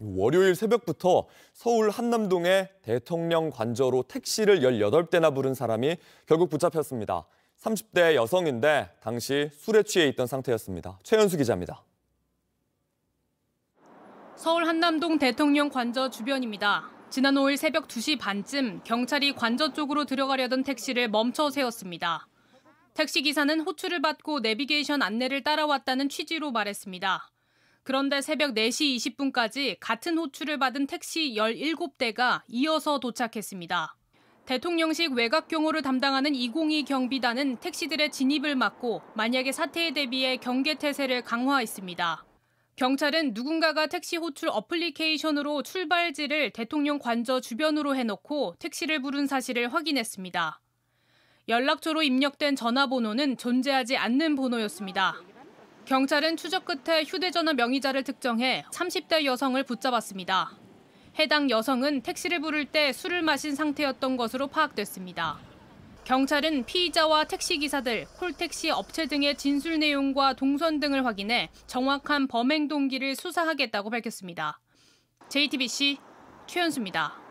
월요일 새벽부터 서울 한남동의 대통령 관저로 택시를 18대나 부른 사람이 결국 붙잡혔습니다. 30대 여성인데 당시 술에 취해 있던 상태였습니다. 최현수 기자입니다. 서울 한남동 대통령 관저 주변입니다. 지난 5일 새벽 2시 반쯤 경찰이 관저 쪽으로 들어가려던 택시를 멈춰 세웠습니다. 택시 기사는 호출을 받고 내비게이션 안내를 따라왔다는 취지로 말했습니다. 그런데 새벽 4시 20분까지 같은 호출을 받은 택시 17대가 이어서 도착했습니다. 대통령식 외곽 경호를 담당하는 202 경비단은 택시들의 진입을 막고 만약에 사태에 대비해 경계 태세를 강화했습니다. 경찰은 누군가가 택시 호출 어플리케이션으로 출발지를 대통령 관저 주변으로 해놓고 택시를 부른 사실을 확인했습니다. 연락처로 입력된 전화번호는 존재하지 않는 번호였습니다. 경찰은 추적 끝에 휴대전화 명의자를 특정해 30대 여성을 붙잡았습니다. 해당 여성은 택시를 부를 때 술을 마신 상태였던 것으로 파악됐습니다. 경찰은 피의자와 택시기사들, 콜택시 업체 등의 진술 내용과 동선 등을 확인해 정확한 범행 동기를 수사하겠다고 밝혔습니다. JTBC 최현수입니다.